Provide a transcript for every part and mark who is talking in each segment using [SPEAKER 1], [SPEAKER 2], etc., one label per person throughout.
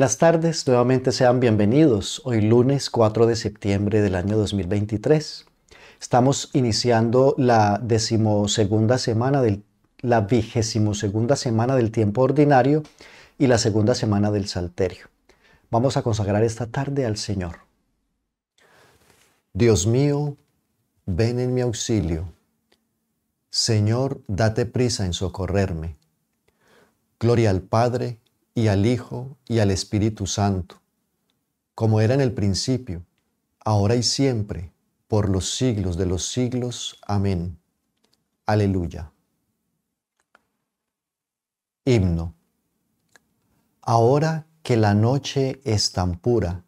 [SPEAKER 1] buenas tardes, nuevamente sean bienvenidos. Hoy lunes 4 de septiembre del año 2023. Estamos iniciando la decimosegunda semana del la vigésimo segunda semana del tiempo ordinario y la segunda semana del Salterio. Vamos a consagrar esta tarde al Señor. Dios mío, ven en mi auxilio. Señor, date prisa en socorrerme. Gloria al Padre, y al Hijo y al Espíritu Santo, como era en el principio, ahora y siempre, por los siglos de los siglos. Amén. Aleluya. Himno. Ahora que la noche es tan pura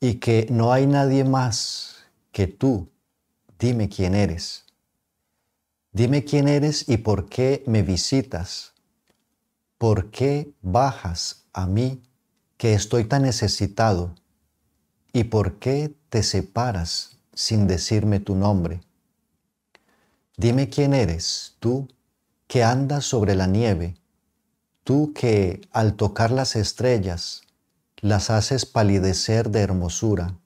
[SPEAKER 1] y que no hay nadie más que tú, dime quién eres. Dime quién eres y por qué me visitas ¿por qué bajas a mí que estoy tan necesitado? ¿Y por qué te separas sin decirme tu nombre? Dime quién eres, tú que andas sobre la nieve, tú que al tocar las estrellas las haces palidecer de hermosura,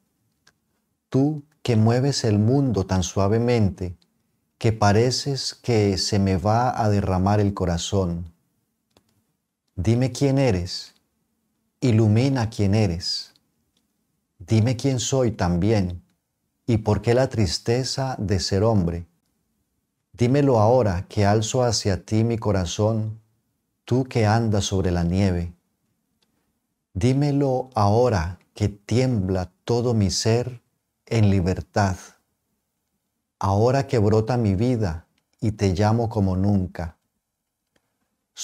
[SPEAKER 1] tú que mueves el mundo tan suavemente que pareces que se me va a derramar el corazón Dime quién eres, ilumina quién eres. Dime quién soy también y por qué la tristeza de ser hombre. Dímelo ahora que alzo hacia ti mi corazón, tú que andas sobre la nieve. Dímelo ahora que tiembla todo mi ser en libertad. Ahora que brota mi vida y te llamo como nunca.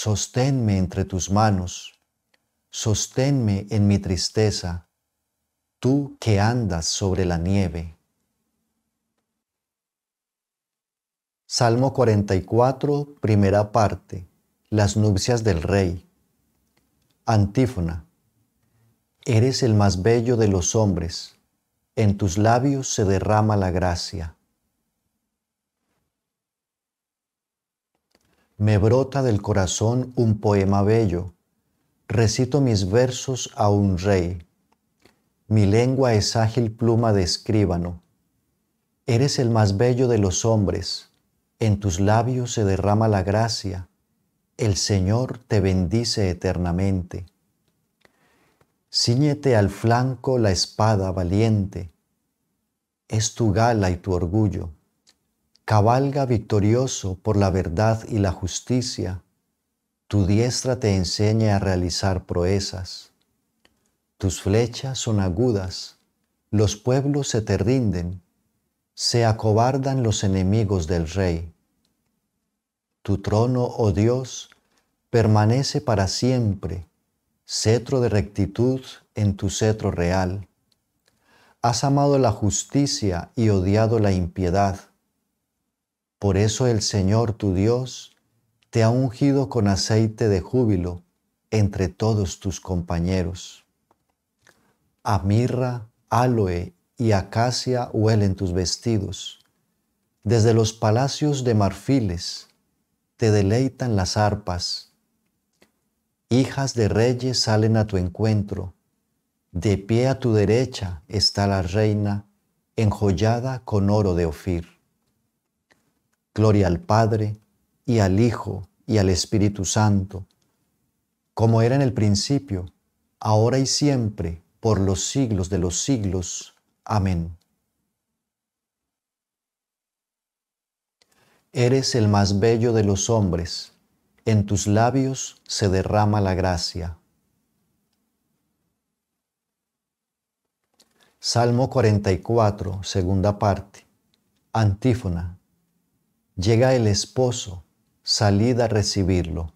[SPEAKER 1] Sosténme entre tus manos, sosténme en mi tristeza, tú que andas sobre la nieve. Salmo 44, primera parte. Las nupcias del rey. Antífona. Eres el más bello de los hombres. En tus labios se derrama la gracia. Me brota del corazón un poema bello. Recito mis versos a un rey. Mi lengua es ágil pluma de escribano. Eres el más bello de los hombres. En tus labios se derrama la gracia. El Señor te bendice eternamente. Cíñete al flanco la espada valiente. Es tu gala y tu orgullo. Cabalga victorioso por la verdad y la justicia. Tu diestra te enseña a realizar proezas. Tus flechas son agudas. Los pueblos se te rinden. Se acobardan los enemigos del rey. Tu trono, oh Dios, permanece para siempre. Cetro de rectitud en tu cetro real. Has amado la justicia y odiado la impiedad por eso el Señor tu Dios te ha ungido con aceite de júbilo entre todos tus compañeros. A mirra, aloe y acacia huelen tus vestidos. Desde los palacios de marfiles te deleitan las arpas. Hijas de reyes salen a tu encuentro. De pie a tu derecha está la reina, enjollada con oro de Ofir. Gloria al Padre y al Hijo y al Espíritu Santo, como era en el principio, ahora y siempre, por los siglos de los siglos. Amén. Eres el más bello de los hombres, en tus labios se derrama la gracia. Salmo 44, segunda parte. Antífona. Llega el esposo, salid a recibirlo.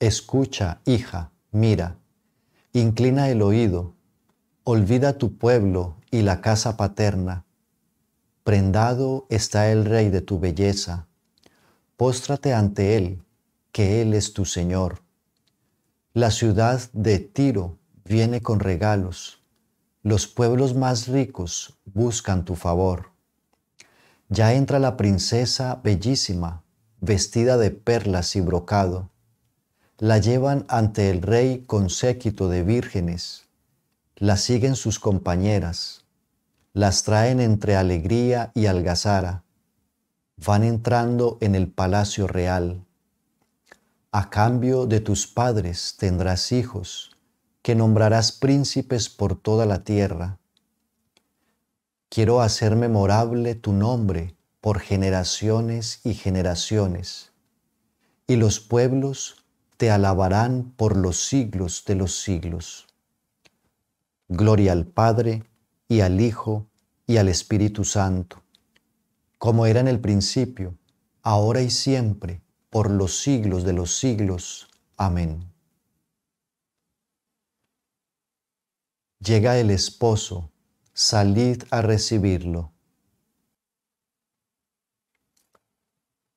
[SPEAKER 1] Escucha, hija, mira, inclina el oído, olvida tu pueblo y la casa paterna. Prendado está el rey de tu belleza. Póstrate ante él, que él es tu Señor. La ciudad de Tiro viene con regalos, los pueblos más ricos buscan tu favor. Ya entra la princesa bellísima, vestida de perlas y brocado. La llevan ante el rey con séquito de vírgenes. La siguen sus compañeras. Las traen entre alegría y algazara. Van entrando en el palacio real. A cambio de tus padres tendrás hijos que nombrarás príncipes por toda la tierra. Quiero hacer memorable tu nombre por generaciones y generaciones, y los pueblos te alabarán por los siglos de los siglos. Gloria al Padre, y al Hijo, y al Espíritu Santo, como era en el principio, ahora y siempre, por los siglos de los siglos. Amén. llega el esposo, salid a recibirlo.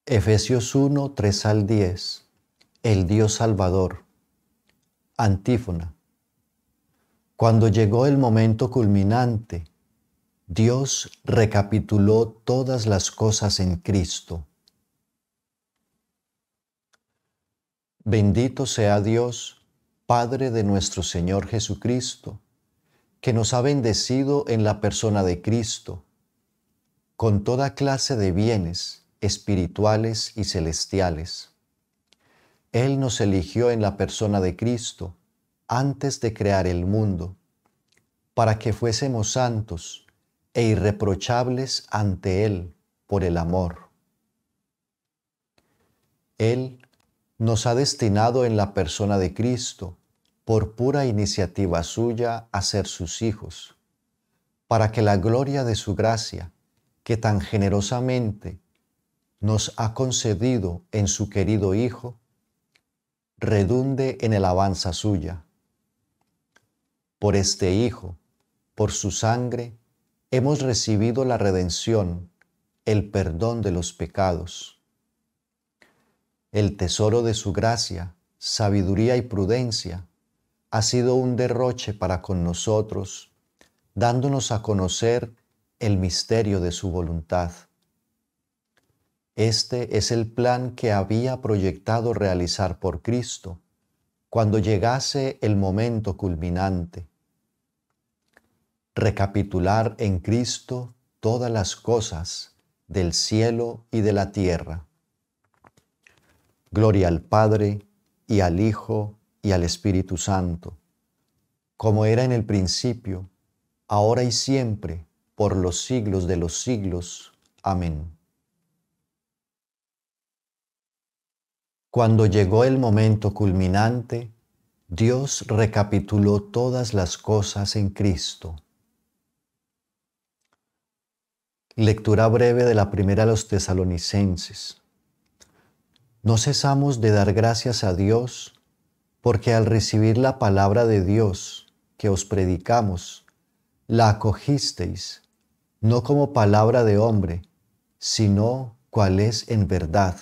[SPEAKER 1] Efesios 1, 3 al 10, el Dios Salvador. Antífona. Cuando llegó el momento culminante, Dios recapituló todas las cosas en Cristo. Bendito sea Dios, Padre de nuestro Señor Jesucristo que nos ha bendecido en la persona de Cristo con toda clase de bienes espirituales y celestiales. Él nos eligió en la persona de Cristo antes de crear el mundo, para que fuésemos santos e irreprochables ante Él por el amor. Él nos ha destinado en la persona de Cristo por pura iniciativa suya hacer sus hijos, para que la gloria de su gracia, que tan generosamente nos ha concedido en su querido Hijo, redunde en alabanza suya. Por este Hijo, por su sangre, hemos recibido la redención, el perdón de los pecados. El tesoro de su gracia, sabiduría y prudencia ha sido un derroche para con nosotros, dándonos a conocer el misterio de su voluntad. Este es el plan que había proyectado realizar por Cristo cuando llegase el momento culminante. Recapitular en Cristo todas las cosas del cielo y de la tierra. Gloria al Padre y al Hijo y al Espíritu Santo, como era en el principio, ahora y siempre, por los siglos de los siglos. Amén. Cuando llegó el momento culminante, Dios recapituló todas las cosas en Cristo. Lectura breve de la primera a los tesalonicenses. No cesamos de dar gracias a Dios, porque al recibir la palabra de Dios que os predicamos, la acogisteis, no como palabra de hombre, sino cual es en verdad,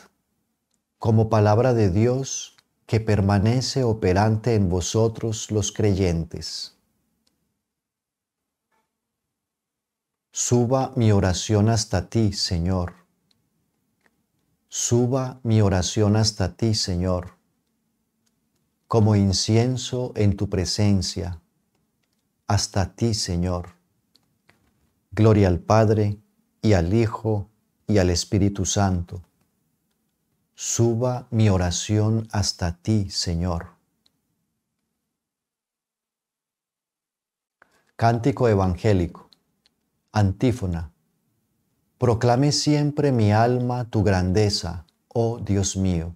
[SPEAKER 1] como palabra de Dios que permanece operante en vosotros los creyentes. Suba mi oración hasta ti, Señor. Suba mi oración hasta ti, Señor como incienso en tu presencia, hasta ti, Señor. Gloria al Padre y al Hijo y al Espíritu Santo. Suba mi oración hasta ti, Señor. Cántico Evangélico. Antífona. Proclame siempre mi alma tu grandeza, oh Dios mío.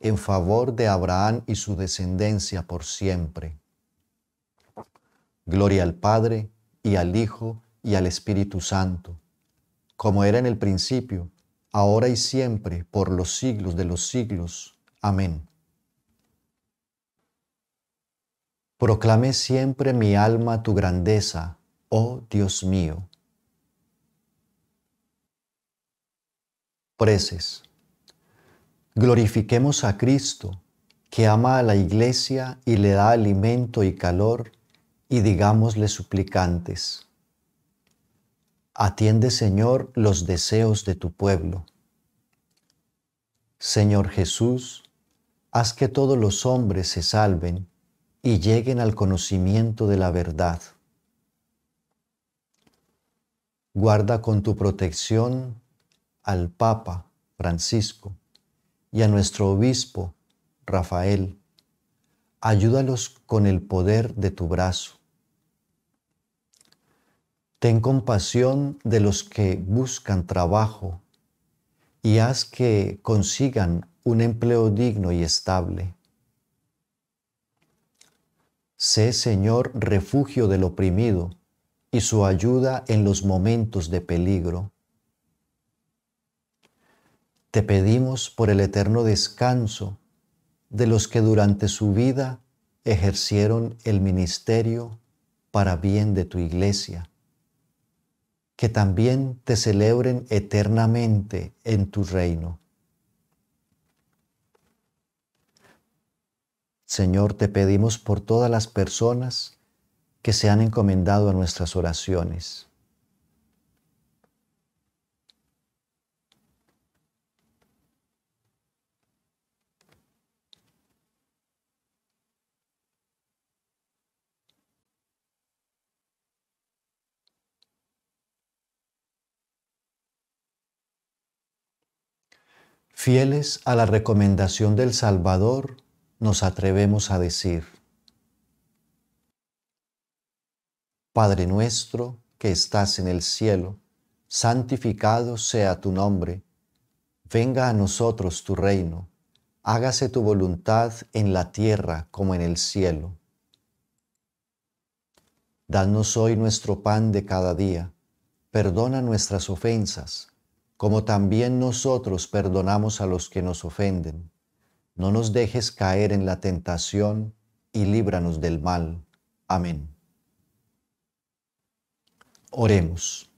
[SPEAKER 1] en favor de Abraham y su descendencia por siempre. Gloria al Padre y al Hijo y al Espíritu Santo, como era en el principio, ahora y siempre, por los siglos de los siglos. Amén. Proclame siempre mi alma tu grandeza, oh Dios mío. Preces. Glorifiquemos a Cristo, que ama a la iglesia y le da alimento y calor, y digámosle suplicantes. Atiende, Señor, los deseos de tu pueblo. Señor Jesús, haz que todos los hombres se salven y lleguen al conocimiento de la verdad. Guarda con tu protección al Papa Francisco y a nuestro obispo, Rafael. Ayúdalos con el poder de tu brazo. Ten compasión de los que buscan trabajo y haz que consigan un empleo digno y estable. Sé, Señor, refugio del oprimido y su ayuda en los momentos de peligro. Te pedimos por el eterno descanso de los que durante su vida ejercieron el ministerio para bien de tu iglesia, que también te celebren eternamente en tu reino. Señor, te pedimos por todas las personas que se han encomendado a nuestras oraciones. Fieles a la recomendación del Salvador, nos atrevemos a decir, Padre nuestro que estás en el cielo, santificado sea tu nombre, venga a nosotros tu reino, hágase tu voluntad en la tierra como en el cielo. Danos hoy nuestro pan de cada día, perdona nuestras ofensas como también nosotros perdonamos a los que nos ofenden. No nos dejes caer en la tentación y líbranos del mal. Amén. Oremos.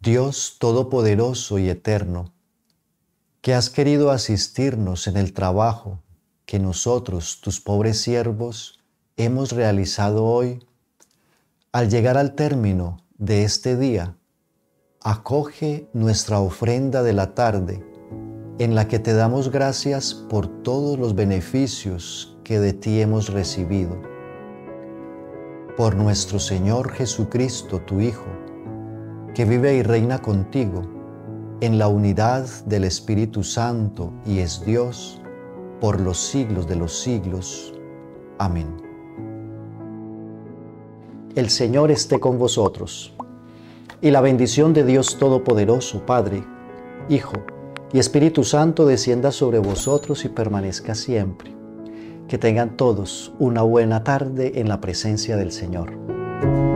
[SPEAKER 1] Dios Todopoderoso y Eterno, que has querido asistirnos en el trabajo que nosotros, tus pobres siervos, hemos realizado hoy, al llegar al término de este día, acoge nuestra ofrenda de la tarde, en la que te damos gracias por todos los beneficios que de ti hemos recibido. Por nuestro Señor Jesucristo, tu Hijo, que vive y reina contigo, en la unidad del Espíritu Santo y es Dios, por los siglos de los siglos. Amén. El Señor esté con vosotros y la bendición de Dios Todopoderoso, Padre, Hijo y Espíritu Santo descienda sobre vosotros y permanezca siempre. Que tengan todos una buena tarde en la presencia del Señor.